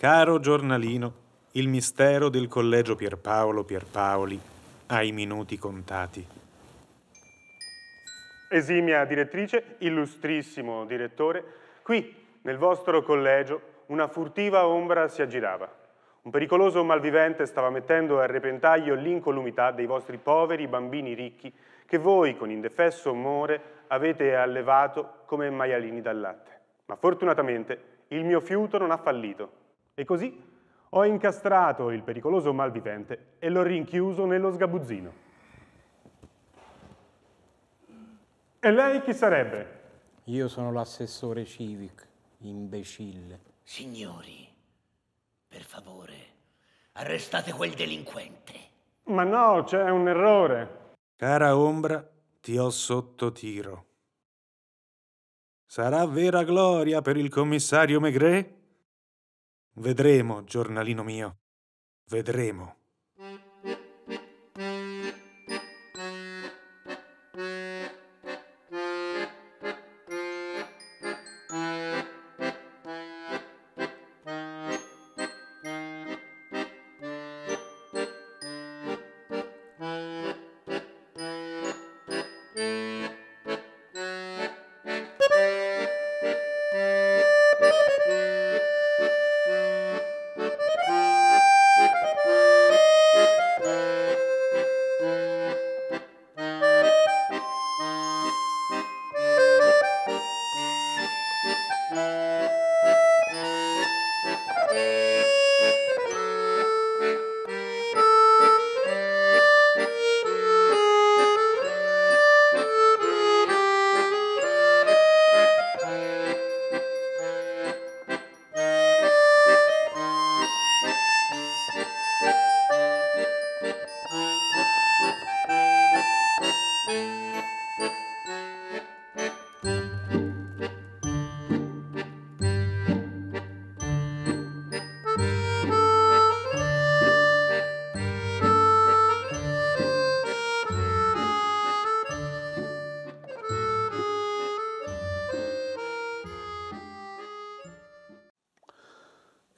Caro giornalino, il mistero del collegio Pierpaolo Pierpaoli ha i minuti contati. Esimia direttrice, illustrissimo direttore, qui nel vostro collegio una furtiva ombra si aggirava. Un pericoloso malvivente stava mettendo a repentaglio l'incolumità dei vostri poveri bambini ricchi che voi con indefesso umore avete allevato come maialini dal latte. Ma fortunatamente il mio fiuto non ha fallito e così ho incastrato il pericoloso malvivente e l'ho rinchiuso nello sgabuzzino. E lei chi sarebbe? Io sono l'assessore civic, imbecille. Signori, per favore, arrestate quel delinquente. Ma no, c'è un errore. Cara ombra, ti ho sotto tiro. Sarà vera gloria per il commissario Maigret? Vedremo, giornalino mio. Vedremo.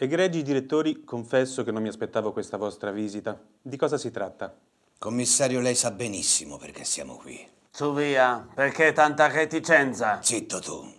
Egregi direttori, confesso che non mi aspettavo questa vostra visita. Di cosa si tratta? Commissario, lei sa benissimo perché siamo qui. Su via, perché tanta reticenza? Zitto tu.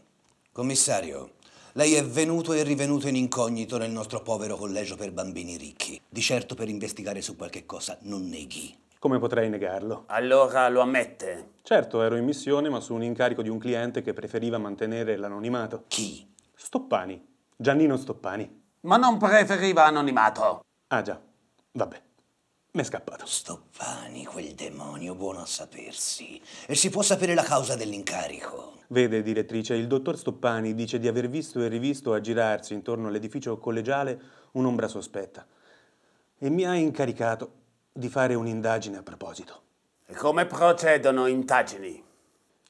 Commissario, lei è venuto e rivenuto in incognito nel nostro povero collegio per bambini ricchi. Di certo per investigare su qualche cosa non neghi. Come potrei negarlo? Allora lo ammette. Certo, ero in missione, ma su un incarico di un cliente che preferiva mantenere l'anonimato. Chi? Stoppani. Giannino Stoppani ma non preferiva anonimato. Ah già, vabbè. M'è scappato. Stoppani, quel demonio buono a sapersi. E si può sapere la causa dell'incarico. Vede, direttrice, il dottor Stoppani dice di aver visto e rivisto aggirarsi intorno all'edificio collegiale un'ombra sospetta. E mi ha incaricato di fare un'indagine a proposito. E come procedono indagini?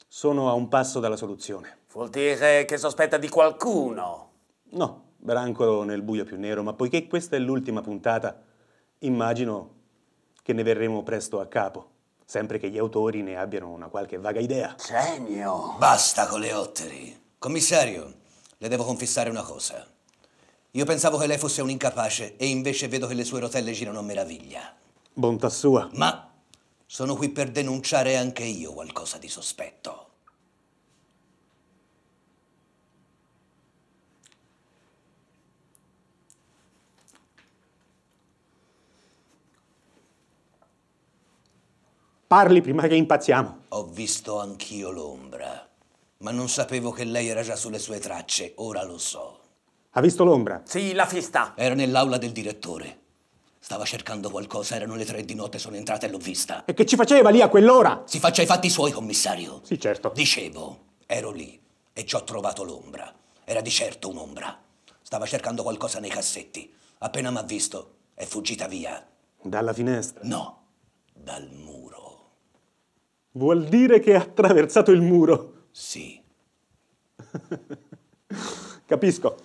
Sono a un passo dalla soluzione. Vuol dire che sospetta di qualcuno? No, brancolo nel buio più nero, ma poiché questa è l'ultima puntata, immagino che ne verremo presto a capo, sempre che gli autori ne abbiano una qualche vaga idea. Genio! Basta con le otteri. Commissario, le devo confessare una cosa. Io pensavo che lei fosse un incapace e invece vedo che le sue rotelle girano a meraviglia. Bontà sua. Ma sono qui per denunciare anche io qualcosa di sospetto. Parli prima che impazziamo. Ho visto anch'io l'ombra, ma non sapevo che lei era già sulle sue tracce, ora lo so. Ha visto l'ombra? Sì, la fista. Era nell'aula del direttore. Stava cercando qualcosa, erano le tre di notte, sono entrata e l'ho vista. E che ci faceva lì a quell'ora? Si faccia i fatti suoi, commissario. Sì, certo. Dicevo, ero lì e ci ho trovato l'ombra. Era di certo un'ombra. Stava cercando qualcosa nei cassetti. Appena m'ha visto, è fuggita via. Dalla finestra? No, dal muro. Vuol dire che ha attraversato il muro? Sì. Capisco.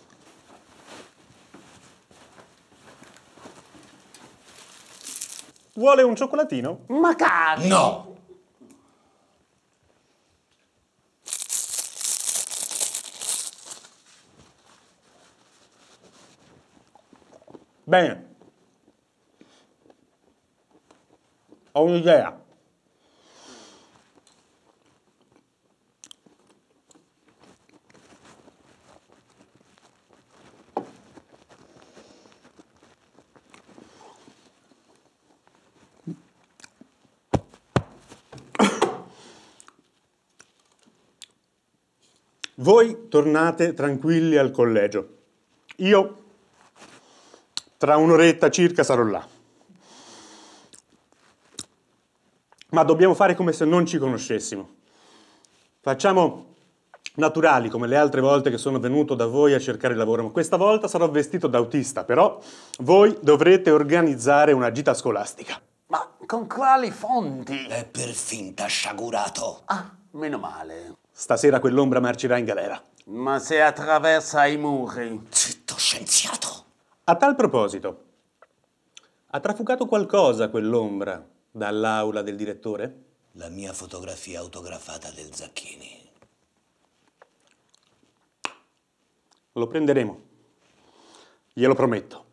Vuole un cioccolatino? Ma cazzo! No! Bene. Ho un'idea. tornate tranquilli al collegio. Io tra un'oretta circa sarò là. Ma dobbiamo fare come se non ci conoscessimo. Facciamo naturali come le altre volte che sono venuto da voi a cercare lavoro, ma questa volta sarò vestito da autista, però voi dovrete organizzare una gita scolastica. Ma con quali fonti? È per finta sciagurato. Ah, meno male. Stasera quell'ombra marcirà in galera. Ma se attraversa i muri. Zitto, scienziato! A tal proposito, ha trafugato qualcosa quell'ombra dall'aula del direttore? La mia fotografia autografata del Zacchini. Lo prenderemo. Glielo prometto.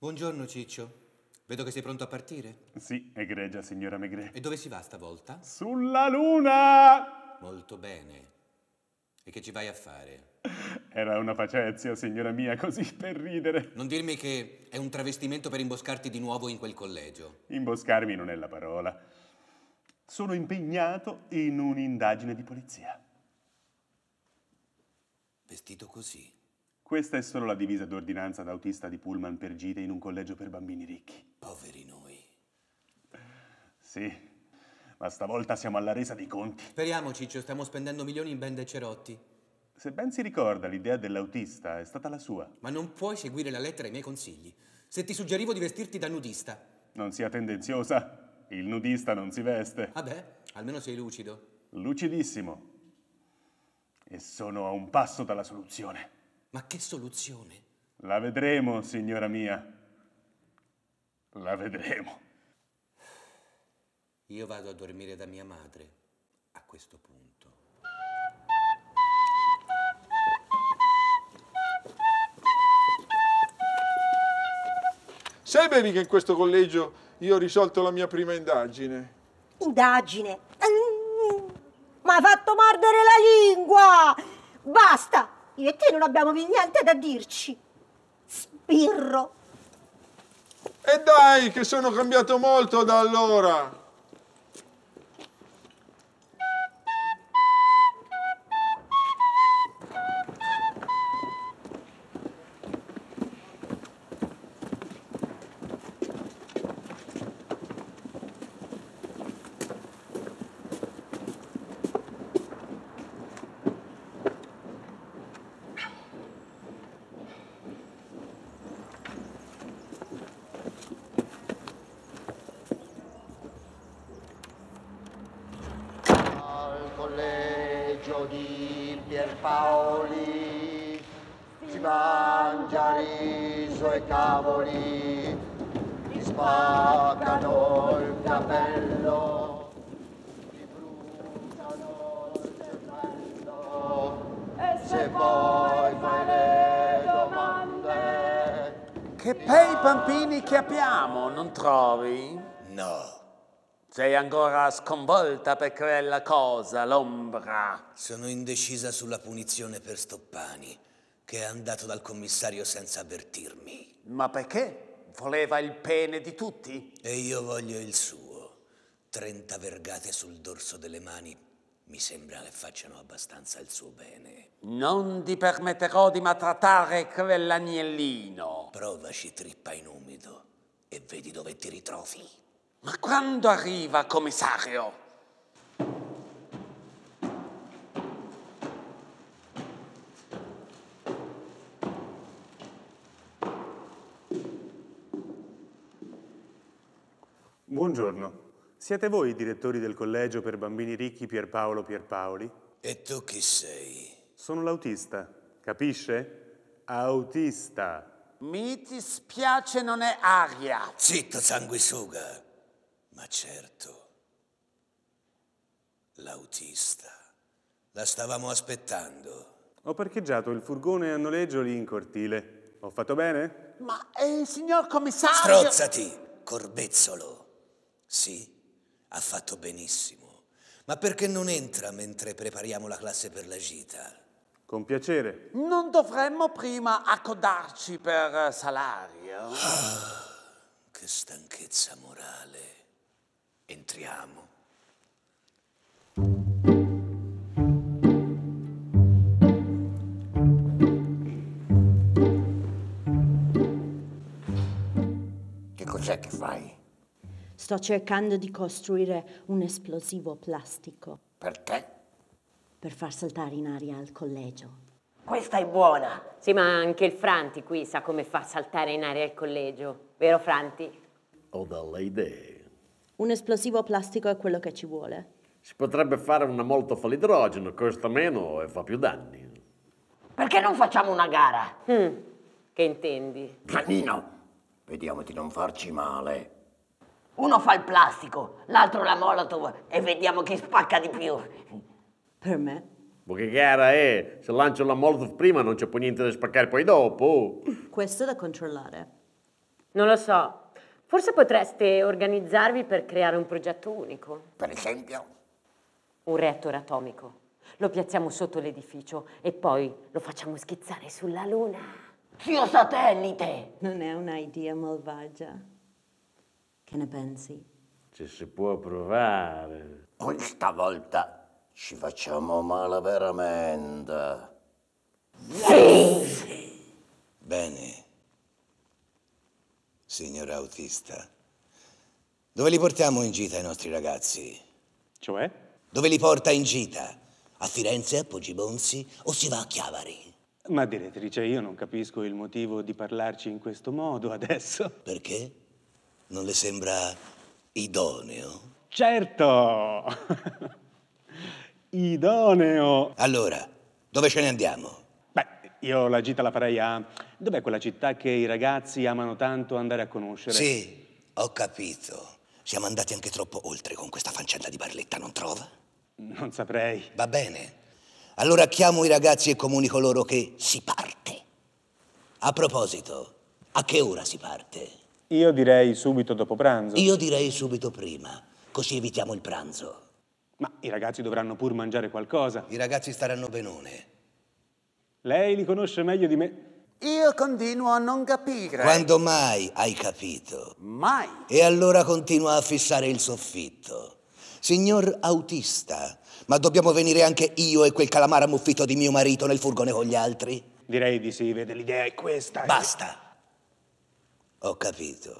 Buongiorno Ciccio. Vedo che sei pronto a partire. Sì, egregia signora Megre. E dove si va stavolta? Sulla luna! Molto bene. E che ci vai a fare? Era una facezia, signora mia, così per ridere. Non dirmi che è un travestimento per imboscarti di nuovo in quel collegio. Imboscarmi non è la parola. Sono impegnato in un'indagine di polizia. Vestito così? Questa è solo la divisa d'ordinanza d'autista di pullman per gite in un collegio per bambini ricchi. Poveri noi. Sì, ma stavolta siamo alla resa dei conti. Speriamo, Ciccio, stiamo spendendo milioni in bende e cerotti. Se ben si ricorda, l'idea dell'autista è stata la sua. Ma non puoi seguire la lettera ai miei consigli. Se ti suggerivo di vestirti da nudista. Non sia tendenziosa. Il nudista non si veste. Vabbè, almeno sei lucido. Lucidissimo. E sono a un passo dalla soluzione. Ma che soluzione? La vedremo, signora mia. La vedremo. Io vado a dormire da mia madre a questo punto. Sai bene che in questo collegio io ho risolto la mia prima indagine. Indagine? Mm, Ma ha fatto mordere la lingua! Basta! io e te non abbiamo più niente da dirci. Sbirro. E dai, che sono cambiato molto da allora. che abbiamo, non trovi? No. Sei ancora sconvolta per quella cosa, l'ombra. Sono indecisa sulla punizione per Stoppani, che è andato dal commissario senza avvertirmi. Ma perché? Voleva il pene di tutti? E io voglio il suo. Trenta vergate sul dorso delle mani mi sembra che facciano abbastanza il suo bene. Non ti permetterò di maltrattare quell'agnellino. Provaci trippa in umido e vedi dove ti ritrovi. Ma quando arriva, commissario? Buongiorno. Siete voi i direttori del collegio per bambini ricchi Pierpaolo Pierpaoli? E tu chi sei? Sono l'autista, capisce? Autista. Mi dispiace, non è aria. Zitto, sanguisuga. Ma certo, l'autista. La stavamo aspettando. Ho parcheggiato il furgone a noleggio lì in cortile. Ho fatto bene? Ma eh, signor commissario... Strozzati, corbezzolo. Sì, ha fatto benissimo, ma perché non entra mentre prepariamo la classe per la gita? Con piacere. Non dovremmo prima accodarci per eh, salario? Ah, che stanchezza morale. Entriamo. Che cos'è che fai? Sto cercando di costruire un esplosivo plastico. Perché? Per far saltare in aria il collegio. Questa è buona! Sì, ma anche il Franti qui sa come far saltare in aria il collegio. Vero, Franti? Ho delle idee. Un esplosivo plastico è quello che ci vuole. Si potrebbe fare una molto all'idrogeno, costa meno e fa più danni. Perché non facciamo una gara? Mm. Che intendi? Granino! vediamo di non farci male. Uno fa il plastico, l'altro la molotov e vediamo chi spacca di più. Per me? che gara è, se lancio la molotov prima non c'è poi niente da spaccare poi dopo. Questo è da controllare. Non lo so. Forse potreste organizzarvi per creare un progetto unico. Per esempio? Un reattore atomico. Lo piazziamo sotto l'edificio e poi lo facciamo schizzare sulla luna. Zio satellite! Non è un'idea malvagia. Che ne pensi? Ci si può provare. Questa volta ci facciamo male veramente. Sì! Bene. Signor autista, dove li portiamo in gita i nostri ragazzi? Cioè? Dove li porta in gita? A Firenze, a Poggibonsi o si va a Chiavari? Ma direttrice, io non capisco il motivo di parlarci in questo modo adesso. Perché? non le sembra idoneo? Certo! idoneo! Allora, dove ce ne andiamo? Beh, io la gita la farei a... Dov'è quella città che i ragazzi amano tanto andare a conoscere? Sì, ho capito. Siamo andati anche troppo oltre con questa fancenda di Barletta, non trova? Non saprei. Va bene. Allora chiamo i ragazzi e comunico loro che si parte. A proposito, a che ora si parte? Io direi subito dopo pranzo. Io direi subito prima, così evitiamo il pranzo. Ma i ragazzi dovranno pur mangiare qualcosa. I ragazzi staranno benone. Lei li conosce meglio di me. Io continuo a non capire. Quando mai hai capito? Mai. E allora continua a fissare il soffitto. Signor autista, ma dobbiamo venire anche io e quel calamara muffito di mio marito nel furgone con gli altri? Direi di sì, vede, l'idea è questa. Eh. Basta. Ho capito.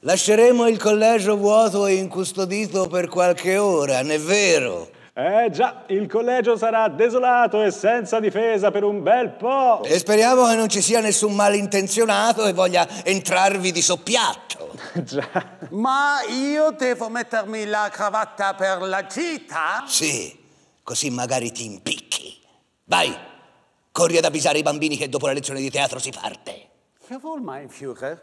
Lasceremo il collegio vuoto e incustodito per qualche ora, non è vero? Eh già, il collegio sarà desolato e senza difesa per un bel po'. E speriamo che non ci sia nessun malintenzionato e voglia entrarvi di soppiatto. già. Ma io devo mettermi la cravatta per la gita? Sì, così magari ti impicchi. Vai, corri ad avvisare i bambini che dopo la lezione di teatro si parte. Jawohl, mein Führer.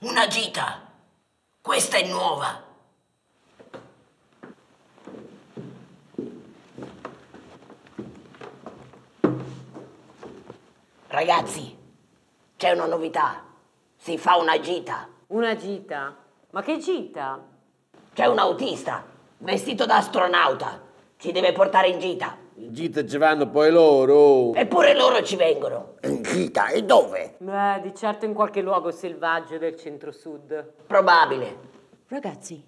Una gita. Questa è nuova. Ragazzi, c'è una novità. Si fa una gita. Una gita? Ma che gita? C'è un autista, vestito da astronauta. Ci deve portare in gita. In gita ci vanno poi loro. Eppure loro ci vengono. In gita? E dove? Beh, di certo in qualche luogo selvaggio del centro-sud. Probabile. Ragazzi,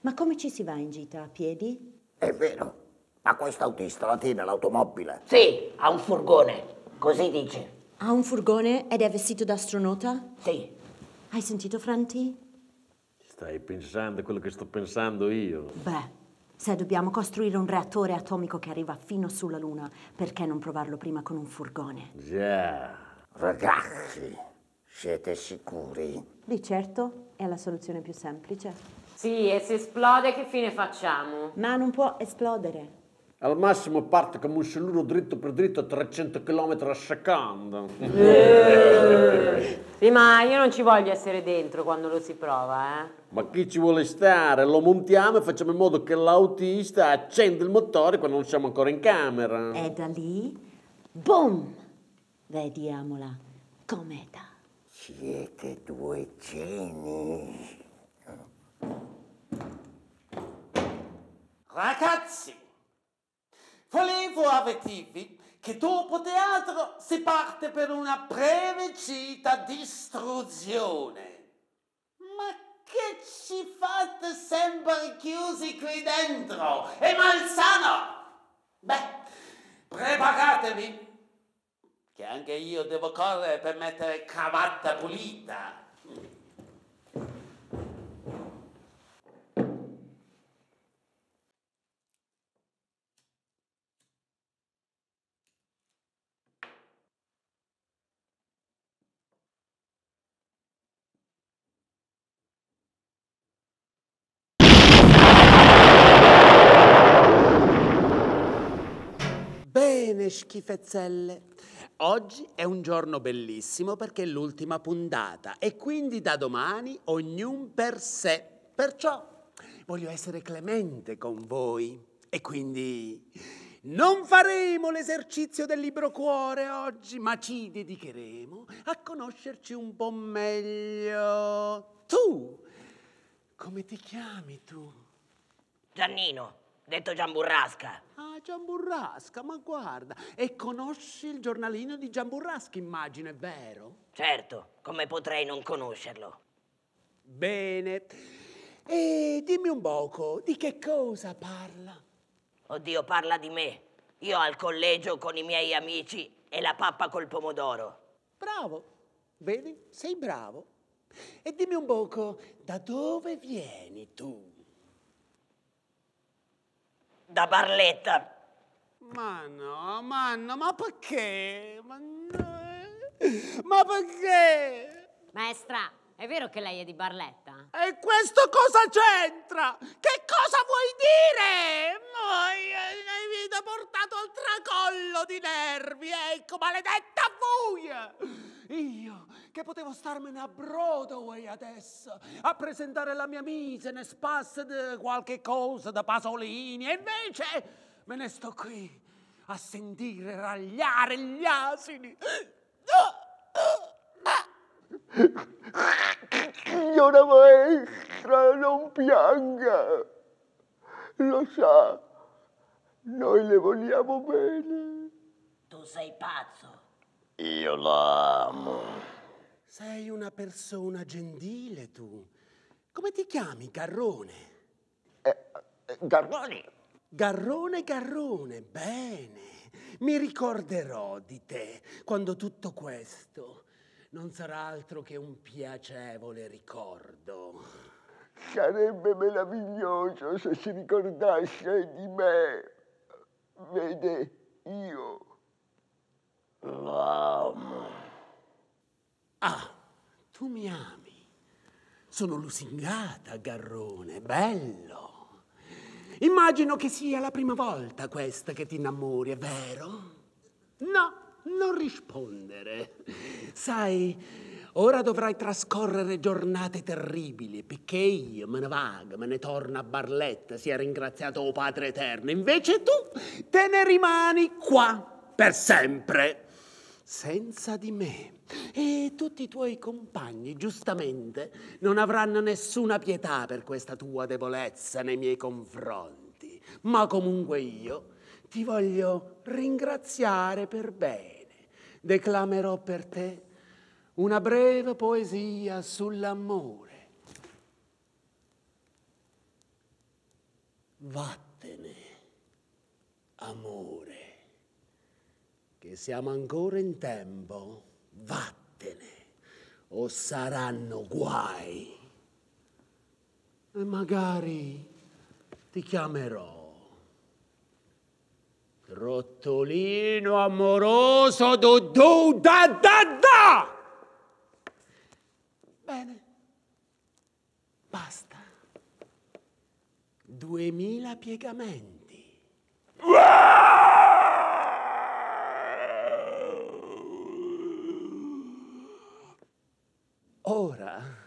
ma come ci si va in gita? A piedi? È vero. Ma questo autista la tiene l'automobile? Sì, ha un furgone. Così dice. Ha un furgone ed è vestito da astronauta? Sì. Hai sentito Franti? Stai pensando a quello che sto pensando io. Beh, se dobbiamo costruire un reattore atomico che arriva fino sulla Luna, perché non provarlo prima con un furgone? Già. Yeah. Ragazzi, siete sicuri? Di certo, è la soluzione più semplice. Sì, e se esplode che fine facciamo? Ma non può esplodere al massimo parte come un cellullo dritto per dritto a 300 km a secondo. Eh. sì, ma io non ci voglio essere dentro quando lo si prova, eh. Ma chi ci vuole stare? Lo montiamo e facciamo in modo che l'autista accenda il motore quando non siamo ancora in camera. E da lì, boom! Vediamola, cometa. Siete due geni. Ragazzi, Volevo avvertirvi che dopo teatro si parte per una breve gita distruzione. Ma che ci fate sempre chiusi qui dentro? È malsano! Beh, preparatevi, che anche io devo correre per mettere cravatta pulita. schifezzelle. Oggi è un giorno bellissimo perché è l'ultima puntata e quindi da domani ognuno per sé. Perciò voglio essere clemente con voi e quindi non faremo l'esercizio del libro cuore oggi, ma ci dedicheremo a conoscerci un po' meglio. Tu, come ti chiami tu? Giannino. Detto Giamburrasca. Ah, Giamburrasca, ma guarda. E conosci il giornalino di Giamburrasca, immagino, è vero? Certo, come potrei non conoscerlo? Bene. E dimmi un poco, di che cosa parla? Oddio, parla di me. Io al collegio con i miei amici e la pappa col pomodoro. Bravo, vedi? Sei bravo. E dimmi un poco, da dove vieni tu? da Barletta. Ma no, ma no, ma perché? Ma, no, eh. ma perché? Maestra, è vero che lei è di Barletta? E questo cosa c'entra? Che cosa vuoi dire? Moi, mi ha portato al tracollo di nervi, ecco, maledetta voi! Io, che potevo starmene a Broadway adesso, a presentare la mia mise, ne spasse qualche cosa da Pasolini, e invece me ne sto qui a sentire ragliare gli asini. Ah! Ah! Signora maestra, non pianga. Lo sa, noi le vogliamo bene. Tu sei pazzo. Io l'amo. Sei una persona gentile, tu. Come ti chiami, Garrone? Eh, eh, Garrone. Garrone, Garrone, bene. Mi ricorderò di te quando tutto questo non sarà altro che un piacevole ricordo. Sarebbe meraviglioso se si ricordasse di me. Vede, io l'amo. Ah, tu mi ami. Sono lusingata, Garrone, bello. Immagino che sia la prima volta questa che ti innamori, è vero? No, non rispondere. Sai, ora dovrai trascorrere giornate terribili, perché io me ne vago, me ne torno a Barletta, sia ringraziato o Padre Eterno. Invece tu te ne rimani qua per sempre, senza di me. E tutti i tuoi compagni, giustamente, non avranno nessuna pietà per questa tua debolezza nei miei confronti. Ma comunque io ti voglio ringraziare per bene. Declamerò per te una breve poesia sull'amore. Vattene, amore, che siamo ancora in tempo. Vattene, o saranno guai. E magari ti chiamerò. Trottolino amoroso do do da da da! Bene, basta. Duemila piegamenti. Ora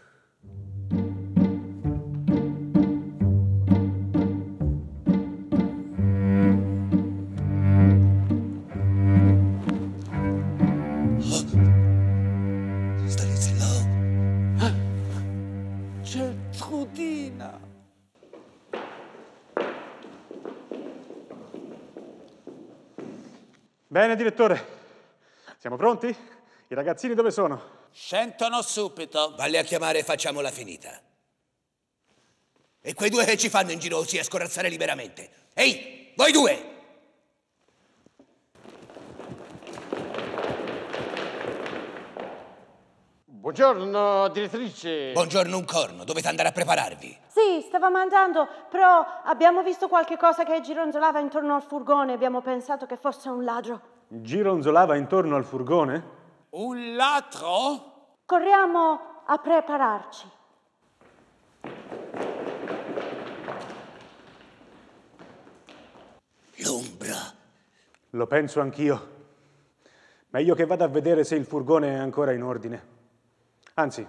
Bene, direttore, siamo pronti? I ragazzini dove sono? Sentono subito. Valli a chiamare e facciamola finita. E quei due che ci fanno in giro si a scorazzare liberamente. Ehi, voi due! Buongiorno, direttrice. Buongiorno un corno, dovete andare a prepararvi. Sì, stavamo andando, però abbiamo visto qualche cosa che gironzolava intorno al furgone abbiamo pensato che fosse un ladro. Gironzolava intorno al furgone? Un ladro? Corriamo a prepararci. L'ombra. Lo penso anch'io. Meglio che vada a vedere se il furgone è ancora in ordine. Anzi,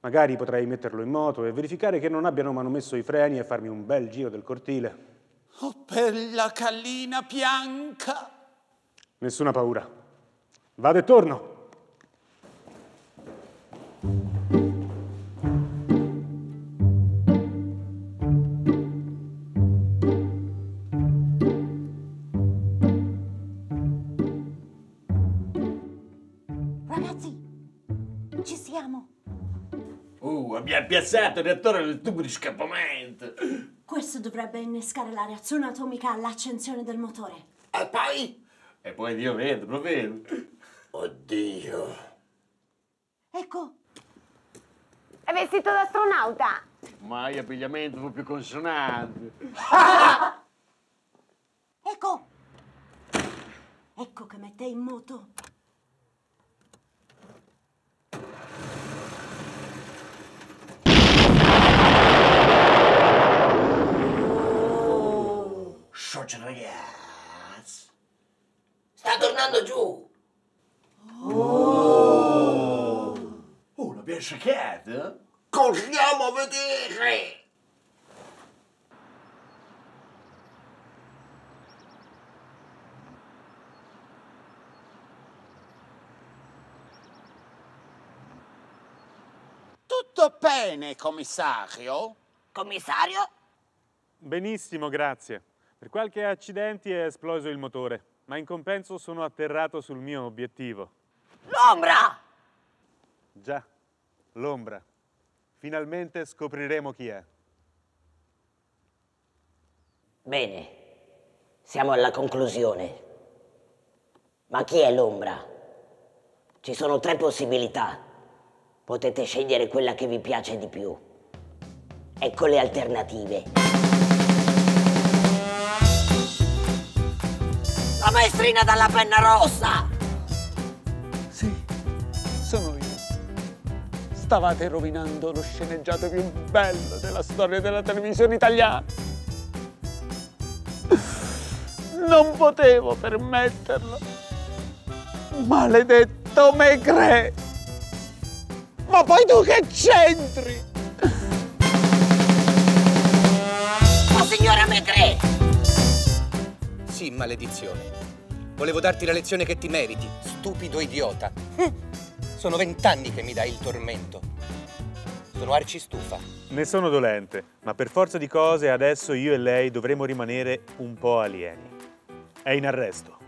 magari potrei metterlo in moto e verificare che non abbiano manomesso i freni e farmi un bel giro del cortile. Oh, la callina bianca! Nessuna paura. Vado e torno. gasato il reattore del tubo di scappamento. Questo dovrebbe innescare la reazione atomica all'accensione del motore. E poi? E poi Dio vedo, provvedo. Oddio. Ecco. È vestito da astronauta. Mai abbigliamento più consonante. ecco. Ecco che mette in moto George, ragazzi. Sta tornando giù. Oh! Oh, l'abbiamo cercato? Eh? Corriamo a vedere! Tutto bene, commissario? Commissario? Benissimo, grazie. Per qualche accidente è esploso il motore, ma in compenso sono atterrato sul mio obiettivo. L'ombra! Già, l'ombra. Finalmente scopriremo chi è. Bene, siamo alla conclusione. Ma chi è l'ombra? Ci sono tre possibilità. Potete scegliere quella che vi piace di più. Ecco le alternative. La maestrina dalla penna rossa! Sì, sono io. Stavate rovinando lo sceneggiato più bello della storia della televisione italiana. Non potevo permetterlo. Maledetto Megre! Ma poi tu che c'entri? Ma signora Megre! Sì, maledizione. Volevo darti la lezione che ti meriti, stupido idiota. Sono vent'anni che mi dai il tormento. Sono arci stufa. Ne sono dolente, ma per forza di cose adesso io e lei dovremo rimanere un po' alieni. È in arresto.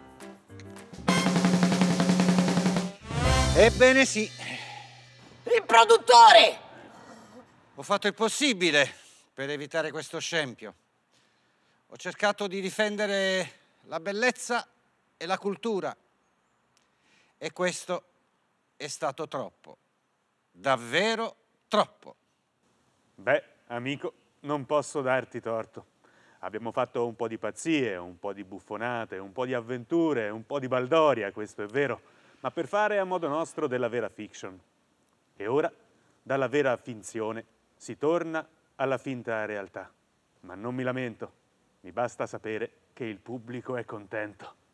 Ebbene sì. Il produttore! Ho fatto il possibile per evitare questo scempio. Ho cercato di difendere la bellezza e la cultura. E questo è stato troppo, davvero troppo. Beh, amico, non posso darti torto. Abbiamo fatto un po' di pazzie, un po' di buffonate, un po' di avventure, un po' di baldoria, questo è vero, ma per fare a modo nostro della vera fiction. E ora, dalla vera finzione, si torna alla finta realtà. Ma non mi lamento. Mi basta sapere che il pubblico è contento.